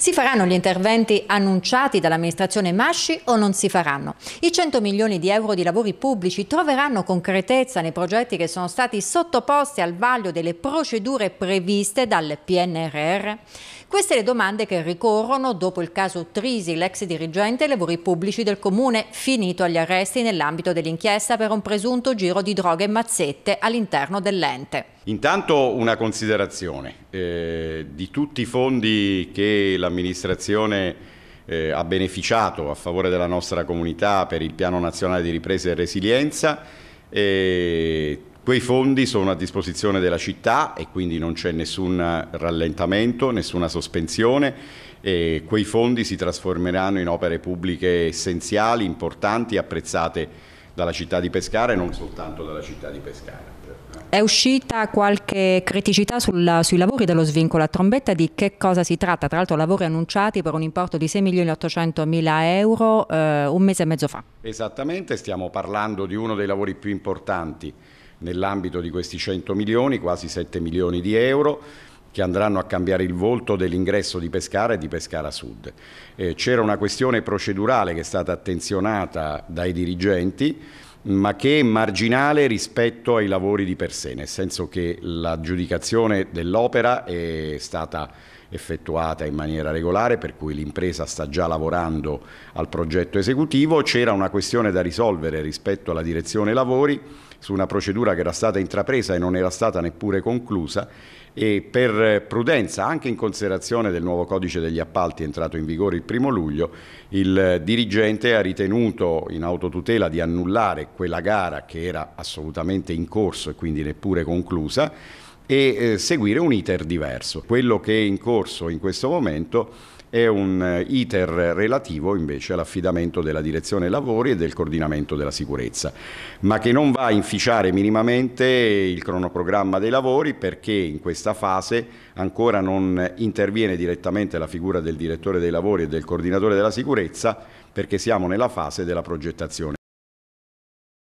Si faranno gli interventi annunciati dall'amministrazione Masci o non si faranno? I 100 milioni di euro di lavori pubblici troveranno concretezza nei progetti che sono stati sottoposti al vaglio delle procedure previste dal PNRR? Queste le domande che ricorrono dopo il caso Trisi, l'ex dirigente dei lavori pubblici del comune, finito agli arresti nell'ambito dell'inchiesta per un presunto giro di droghe e mazzette all'interno dell'ente. Intanto una considerazione. Eh, di tutti i fondi che la l'amministrazione eh, ha beneficiato a favore della nostra comunità per il piano nazionale di ripresa e resilienza e quei fondi sono a disposizione della città e quindi non c'è nessun rallentamento, nessuna sospensione e quei fondi si trasformeranno in opere pubbliche essenziali, importanti, apprezzate dalla città di Pescara e non soltanto dalla città di Pescara. È uscita qualche criticità sulla, sui lavori dello svincolo a trombetta, di che cosa si tratta? Tra l'altro lavori annunciati per un importo di 6 milioni 800 mila euro eh, un mese e mezzo fa. Esattamente, stiamo parlando di uno dei lavori più importanti nell'ambito di questi 100 milioni, quasi 7 milioni di euro che andranno a cambiare il volto dell'ingresso di Pescara e di Pescara Sud. Eh, C'era una questione procedurale che è stata attenzionata dai dirigenti ma che è marginale rispetto ai lavori di per sé, nel senso che l'aggiudicazione dell'opera è stata effettuata in maniera regolare, per cui l'impresa sta già lavorando al progetto esecutivo, c'era una questione da risolvere rispetto alla direzione lavori su una procedura che era stata intrapresa e non era stata neppure conclusa e per prudenza, anche in considerazione del nuovo codice degli appalti entrato in vigore il primo luglio, il dirigente ha ritenuto in autotutela di annullare quella gara che era assolutamente in corso e quindi neppure conclusa e eh, seguire un iter diverso. Quello che è in corso in questo momento è un eh, iter relativo invece all'affidamento della direzione lavori e del coordinamento della sicurezza, ma che non va a inficiare minimamente il cronoprogramma dei lavori perché in questa fase ancora non interviene direttamente la figura del direttore dei lavori e del coordinatore della sicurezza perché siamo nella fase della progettazione.